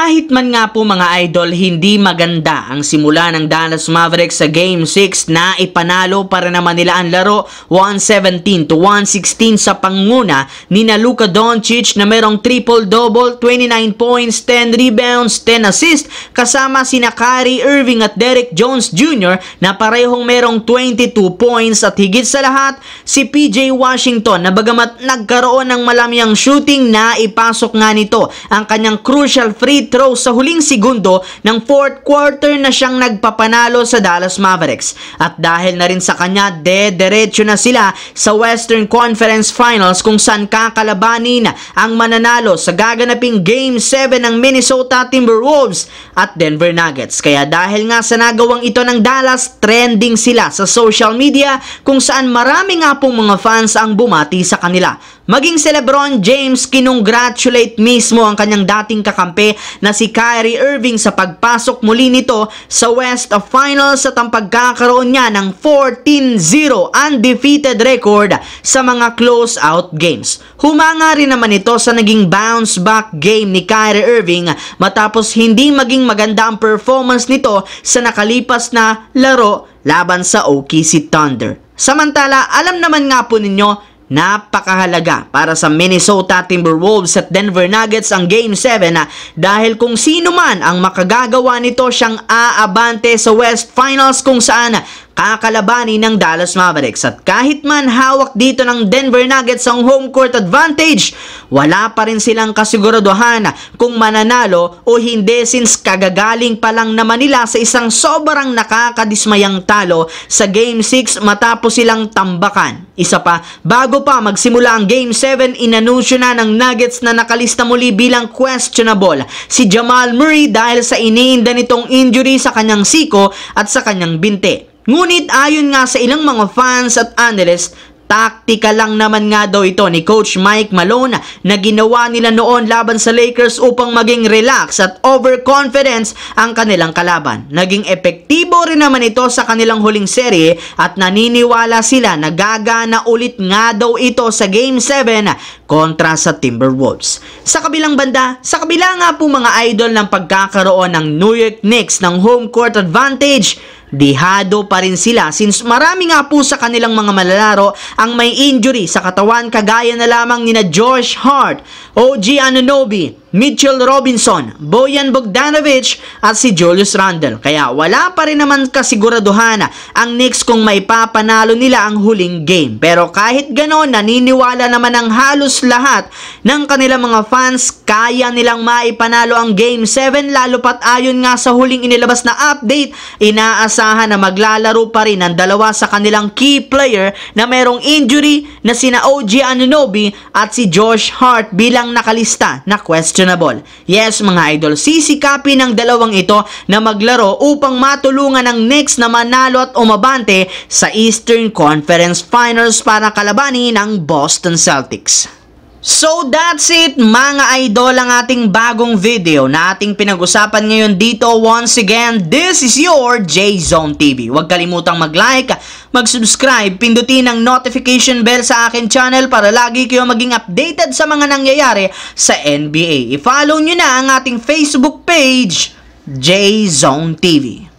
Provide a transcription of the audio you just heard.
Kahit man nga po mga idol, hindi maganda ang simula ng Dallas Mavericks sa Game 6 na ipanalo para naman nila ang laro 117 to 116 sa panguna ni na Luka Doncic na merong triple-double, 29 points, 10 rebounds, 10 assists kasama sina Kyrie Irving at Derek Jones Jr. na parehong merong 22 points at higit sa lahat si PJ Washington na bagamat nagkaroon ng malamyang shooting na ipasok nga nito ang kanyang crucial free throw sa huling segundo ng fourth quarter na siyang nagpapanalo sa Dallas Mavericks. At dahil na rin sa kanya, de-derecho na sila sa Western Conference Finals kung saan kakalabanin ang mananalo sa gaganaping Game 7 ng Minnesota Timberwolves at Denver Nuggets. Kaya dahil nga sa nagawang ito ng Dallas, trending sila sa social media kung saan marami nga pong mga fans ang bumati sa kanila. Maging si Lebron James, kinongratulate mismo ang kanyang dating kakampi na si Kyrie Irving sa pagpasok muli nito sa West of Finals at ang pagkakaroon niya ng 14-0 undefeated record sa mga close-out games. Humanga rin naman ito sa naging bounce back game ni Kyrie Irving matapos hindi maging maganda ang performance nito sa nakalipas na laro laban sa OKC Thunder. Samantala, alam naman nga po ninyo Napakahalaga para sa Minnesota Timberwolves at Denver Nuggets ang Game 7 na dahil kung sino man ang makagagawa nito siyang aabante sa West Finals kung saan kakalabanin ng Dallas Mavericks at kahit man hawak dito ng Denver Nuggets ang home court advantage, wala pa rin silang kasiguraduhan kung mananalo o hindi since kagagaling pa lang naman nila sa isang sobrang nakakadismayang talo sa Game 6 matapos silang tambakan. Isa pa, bago pa magsimula ang Game 7, inanunsyo na ng Nuggets na nakalista muli bilang questionable si Jamal Murray dahil sa iniinda nitong injury sa kanyang siko at sa kanyang binte. Ngunit ayon nga sa ilang mga fans at analysts, taktika lang naman nga daw ito ni Coach Mike Malone na ginawa nila noon laban sa Lakers upang maging relax at overconfidence ang kanilang kalaban. Naging epektibo rin naman ito sa kanilang huling serye at naniniwala sila na gagana ulit nga daw ito sa Game 7 kontra sa Timberwolves. Sa kabilang banda, sa kabila nga po mga idol ng pagkakaroon ng New York Knicks ng home court advantage, Dihado pa rin sila since marami nga po sa kanilang mga malalaro ang may injury sa katawan kagaya na lamang nina George Hart, OG Ananobi, Mitchell Robinson, Boyan Bogdanovic at si Julius Randle. Kaya wala pa rin naman kasiguraduhan ang Knicks kung may papanalo nila ang huling game. Pero kahit ganoon, naniniwala naman ang halos lahat ng kanilang mga fans kaya nilang maipanalo ang Game 7 lalo pat ayon nga sa huling inilabas na update, inaasahan na maglalaro pa rin ang dalawa sa kanilang key player na merong injury na sina OG Anunobi at si Josh Hart bilang nakalista na question questionable. Yes, mga idol, sisikapin ng dalawang ito na maglaro upang matulungan ang next na manalo at umabante sa Eastern Conference Finals para kalabanin ang Boston Celtics. So that's it mga idol ang ating bagong video na ating pinag-usapan ngayon dito once again. This is your J-Zone TV. Huwag kalimutang mag-like, mag-subscribe, pindutin ang notification bell sa akin channel para lagi kayo maging updated sa mga nangyayari sa NBA. I-follow nyo na ang ating Facebook page, J-Zone TV.